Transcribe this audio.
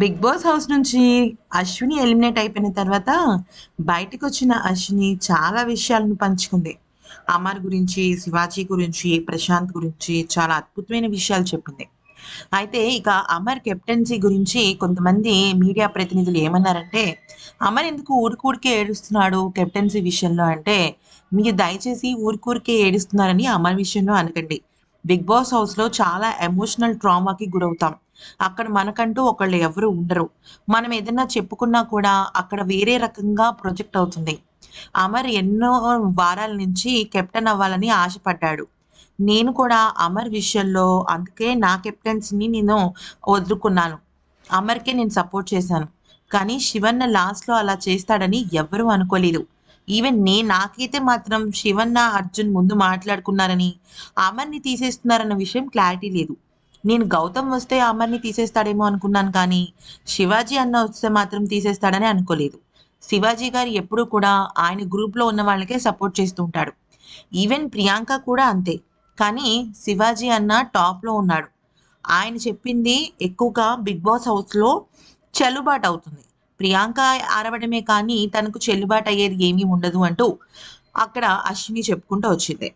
big boss house నుంచి Ashwini eliminate అయిపోయిన తర్వాత బయటకు వచ్చిన అశ్విని చాలా విషయాలను పంచుకుంది అమర్ గురించి శివాజీ గురించి ప్రశాంత్ గురించి చాలా అద్భుతమైన విషయాలు చెప్పింది అయితే ఇక అమర్ కెప్టెన్సీ గురించి కొంతమంది మీడియా ప్రతినిధులు ఏమన్నారంటే అమర్ ఎందుకు ఊరికూరికే ఏడుస్తున్నాడు కెప్టెన్సీ విషయంలో అంటే మీరు దయచేసి ఊరికూరికే ఏడుస్తున్నారని అమర్ విషయంలో అనకండి బిగ్ బాస్ హౌస్లో చాలా ఎమోషనల్ ట్రామాకి గురవుతాం అక్కడ మనకంటూ ఒకళ్ళు ఎవరు ఉండరు మనం ఏదైనా చెప్పుకున్నా కూడా అక్కడ వేరే రకంగా ప్రొజెక్ట్ అవుతుంది అమర్ ఎన్నో వారాల నుంచి కెప్టెన్ అవ్వాలని ఆశపడ్డాడు నేను కూడా అమర్ విషయంలో అందుకే నా కెప్టెన్సీని నేను వదులుకున్నాను అమర్కే నేను సపోర్ట్ చేశాను కానీ శివన్న లాస్ట్లో అలా చేస్తాడని ఎవరూ అనుకోలేదు ఈవెన్ నే నాకైతే మాత్రం శివన్న అర్జున్ ముందు మాట్లాడుకున్నారని అమర్ని తీసేస్తున్నారన్న విషయం క్లారిటీ లేదు నేను గౌతమ్ వస్తే అమర్ని తీసేస్తాడేమో అనుకున్నాను కానీ శివాజీ అన్న వస్తే మాత్రం తీసేస్తాడని అనుకోలేదు శివాజీ గారు ఎప్పుడూ కూడా ఆయన గ్రూప్లో ఉన్న వాళ్ళకే సపోర్ట్ చేస్తూ ఉంటాడు ఈవెన్ ప్రియాంక కూడా అంతే కానీ శివాజీ అన్న టాప్లో ఉన్నాడు ఆయన చెప్పింది ఎక్కువగా బిగ్ బాస్ హౌస్లో చెల్లుబాటు అవుతుంది ప్రియాంక ఆరవడమే కానీ తనకు చెల్లుబాటు అయ్యేది ఏమీ ఉండదు అంటూ అక్కడ అశ్విని చెప్పుకుంటూ వచ్చింది